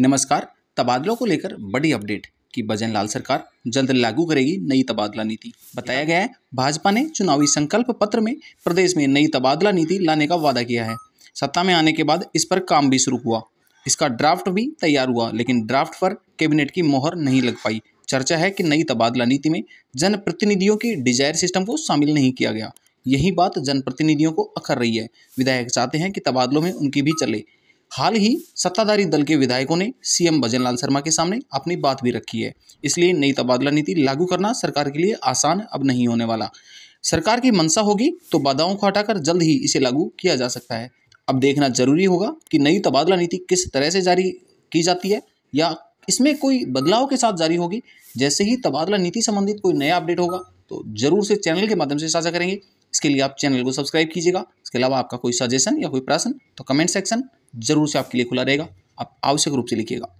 नमस्कार तबादलों को लेकर बड़ी अपडेट कि बजन लाल सरकार जल्द लागू करेगी नई तबादला नीति बताया गया है भाजपा ने चुनावी संकल्प पत्र में प्रदेश में नई तबादला नीति लाने का वादा किया है सत्ता में आने के बाद इस पर काम भी शुरू हुआ इसका ड्राफ्ट भी तैयार हुआ लेकिन ड्राफ्ट पर कैबिनेट की मोहर नहीं लग पाई चर्चा है कि नई तबादला नीति में जनप्रतिनिधियों के डिजायर सिस्टम को शामिल नहीं किया गया यही बात जनप्रतिनिधियों को अखर रही है विधायक चाहते हैं कि तबादलों में उनकी भी चले हाल ही सत्ताधारी दल के विधायकों ने सीएम भजन लाल शर्मा के सामने अपनी बात भी रखी है इसलिए नई तबादला नीति लागू करना सरकार के लिए आसान अब नहीं होने वाला सरकार की मंशा होगी तो बाधाओं को हटाकर जल्द ही इसे लागू किया जा सकता है अब देखना जरूरी होगा कि नई तबादला नीति किस तरह से जारी की जाती है या इसमें कोई बदलाव के साथ जारी होगी जैसे ही तबादला नीति संबंधित कोई नया अपडेट होगा तो जरूर से चैनल के माध्यम से साझा करेंगे इसके लिए आप चैनल को सब्सक्राइब कीजिएगा इसके अलावा आपका कोई सजेशन या कोई प्रश्न तो कमेंट सेक्शन ज़रूर से आपके लिए खुला रहेगा आप आवश्यक रूप से लिखिएगा